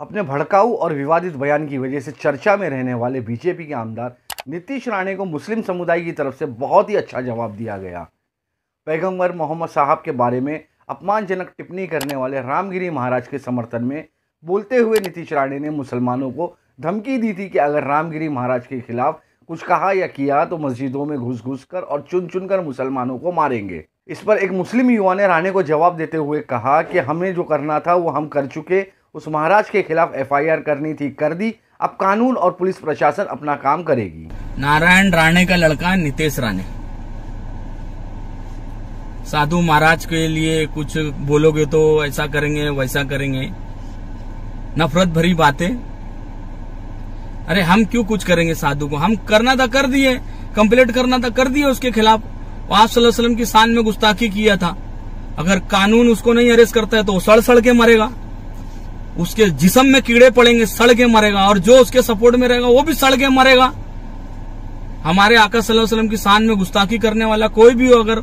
अपने भड़काऊ और विवादित बयान की वजह से चर्चा में रहने वाले बीजेपी के आमदार नीतीश राणे को मुस्लिम समुदाय की तरफ से बहुत ही अच्छा जवाब दिया गया पैगंबर मोहम्मद साहब के बारे में अपमानजनक टिप्पणी करने वाले रामगिरी महाराज के समर्थन में बोलते हुए नीतीश राणे ने मुसलमानों को धमकी दी थी कि अगर रामगिरी महाराज के खिलाफ कुछ कहा या किया तो मस्जिदों में घुस घुस कर और चुन चुन कर मुसलमानों को मारेंगे इस पर एक मुस्लिम युवा ने राणे को जवाब देते हुए कहा कि हमें जो करना था वो हम कर चुके उस महाराज के खिलाफ एफआईआर करनी थी कर दी अब कानून और पुलिस प्रशासन अपना काम करेगी नारायण राणे का लड़का नितेश राणे साधु महाराज के लिए कुछ बोलोगे तो ऐसा करेंगे वैसा करेंगे नफरत भरी बातें अरे हम क्यों कुछ करेंगे साधु को हम करना था कर दिए कंप्लेट करना था कर दिए उसके खिलाफ आप वसल्लम की शान में गुस्ताखी किया था अगर कानून उसको नहीं अरेस्ट करता है तो सड़ सड़ के मरेगा उसके जिसम में कीड़े पड़ेंगे सड़ के मरेगा और जो उसके सपोर्ट में रहेगा वो भी सड़ के मरेगा हमारे आका वसल्लम की शान में गुस्ताखी करने वाला कोई भी हो अगर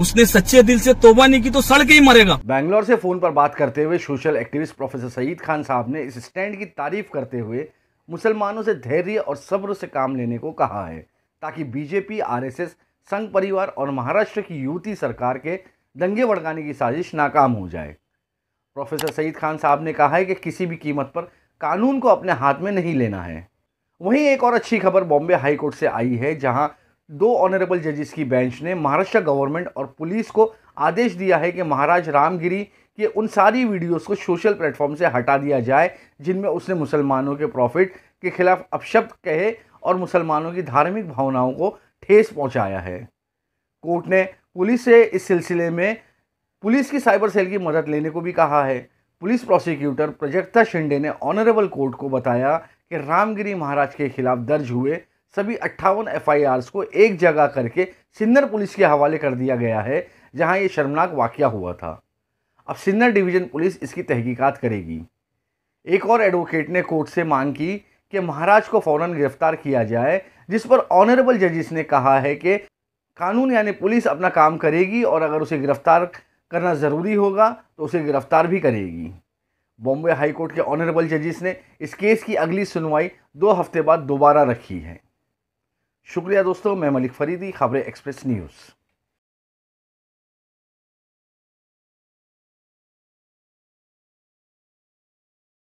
उसने सच्चे दिल से तोबा नहीं की तो सड़ के ही मरेगा बैंगलोर से फोन पर बात करते हुए social activist professor Saeed Khan साहब ने इस स्टैंड की तारीफ करते हुए मुसलमानों से धैर्य और सब्र से काम लेने को कहा है ताकि बीजेपी आरएसएस संघ परिवार और महाराष्ट्र की युवती सरकार के दंगे भड़काने की साजिश नाकाम हो जाए प्रोफेसर सईद खान साहब ने कहा है कि किसी भी कीमत पर कानून को अपने हाथ में नहीं लेना है वहीं एक और अच्छी खबर बॉम्बे हाई कोर्ट से आई है जहां दो ऑनरेबल जजेस की बेंच ने महाराष्ट्र गवर्नमेंट और पुलिस को आदेश दिया है कि महाराज रामगिरी के उन सारी वीडियोस को सोशल प्लेटफॉर्म से हटा दिया जाए जिनमें उसने मुसलमानों के प्रॉफिट के खिलाफ अपशब्द कहे और मुसलमानों की धार्मिक भावनाओं को ठेस पहुंचाया है कोर्ट ने पुलिस से इस सिलसिले में पुलिस की साइबर सेल की मदद लेने को भी कहा है पुलिस प्रोसिक्यूटर प्रजक्ता शिंडे ने ऑनरेबल कोर्ट को बताया कि रामगिरी महाराज के खिलाफ दर्ज हुए सभी अट्ठावन एफ को एक जगह करके सिन्नर पुलिस के हवाले कर दिया गया है जहां ये शर्मनाक वाक्य हुआ था अब सिन्नर डिवीज़न पुलिस इसकी तहकीकात करेगी एक और एडवोकेट ने कोर्ट से मांग की कि महाराज को फौरन गिरफ्तार किया जाए जिस पर ऑनरेबल जजिस ने कहा है कि कानून यानी पुलिस अपना काम करेगी और अगर उसे गिरफ्तार करना ज़रूरी होगा तो उसे गिरफ्तार भी करेगी बॉम्बे हाईकोर्ट के ऑनरेबल जजिस ने इस केस की अगली सुनवाई दो हफ्ते बाद दोबारा रखी है शुक्रिया दोस्तों मैं मलिक फरीदी खबरें एक्सप्रेस न्यूज़